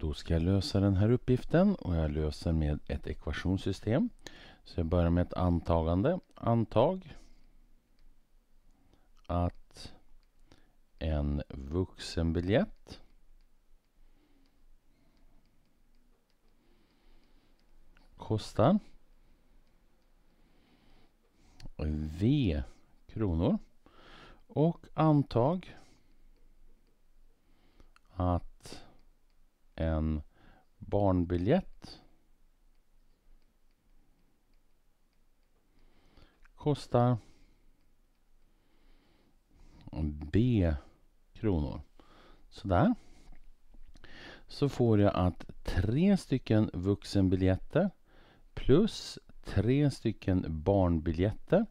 Då ska jag lösa den här uppgiften och jag löser med ett ekvationssystem. Så jag börjar med ett antagande. Antag att en vuxenbiljett kostar V kronor och antag att en barnbiljett. Kostar B kronor. Sådär. Så får jag att tre stycken vuxenbiljetter plus tre stycken barnbiljetter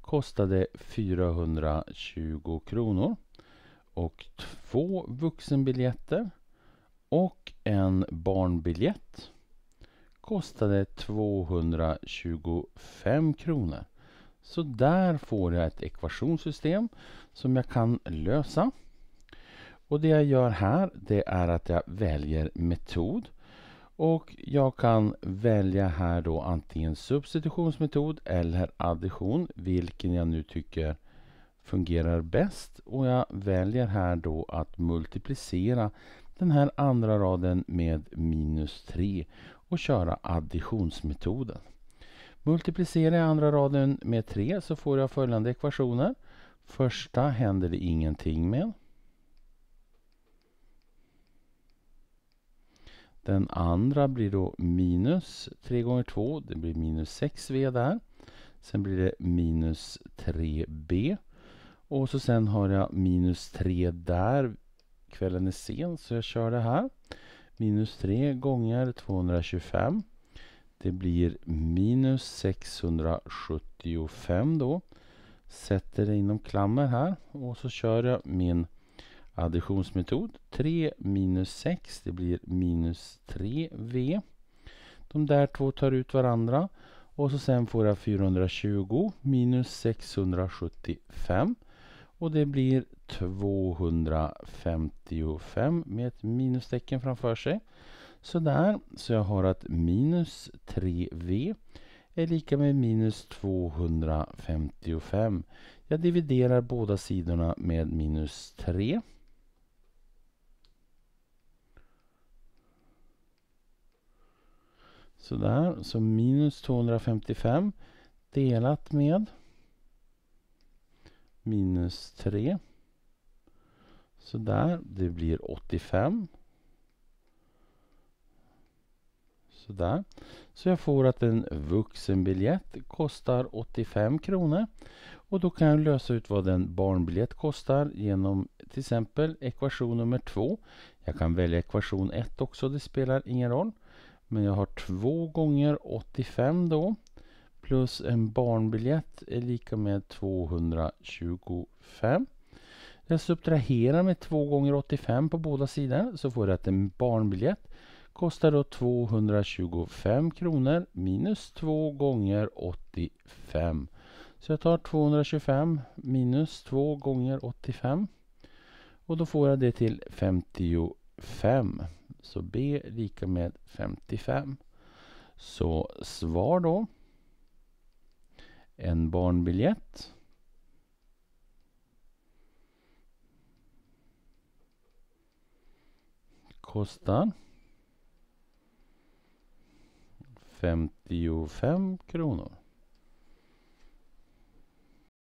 kostade 420 kronor. Och två vuxenbiljetter och en barnbiljett kostade 225 kronor. Så där får jag ett ekvationssystem som jag kan lösa. Och det jag gör här det är att jag väljer metod. Och jag kan välja här då antingen substitutionsmetod eller addition, vilken jag nu tycker fungerar bäst. Och jag väljer här då att multiplicera den här andra raden med minus 3 och köra additionsmetoden. Multiplicerar jag andra raden med 3 så får jag följande ekvationer. Första händer det ingenting med. Den andra blir då minus 3 gånger 2, det blir minus 6v där. Sen blir det minus 3b. Och så sen har jag minus 3 där Kvällen är sen så jag kör det här. Minus 3 gånger 225. Det blir minus 675 då. Sätter det inom klammer här och så kör jag min additionsmetod. 3 minus 6 det blir minus 3v. De där två tar ut varandra och så sen får jag 420 minus 675. Och det blir 255 med ett minustecken framför sig. Sådär, så jag har att minus 3v är lika med minus 255. Jag dividerar båda sidorna med minus 3. Sådär, så minus 255 delat med minus 3. Sådär, det blir 85. Sådär, Så jag får att en vuxenbiljett kostar 85 kronor. Och då kan jag lösa ut vad en barnbiljett kostar genom till exempel ekvation nummer 2. Jag kan välja ekvation 1 också, det spelar ingen roll. Men jag har 2 gånger 85 då plus en barnbiljett är lika med 225. Jag subtraherar med 2 gånger 85 på båda sidor så får jag att en barnbiljett kostar då 225 kronor minus 2 gånger 85. Så jag tar 225 minus 2 gånger 85 och då får jag det till 55. Så B lika med 55. Så svar då en barnbiljett. Kostar 55 kronor.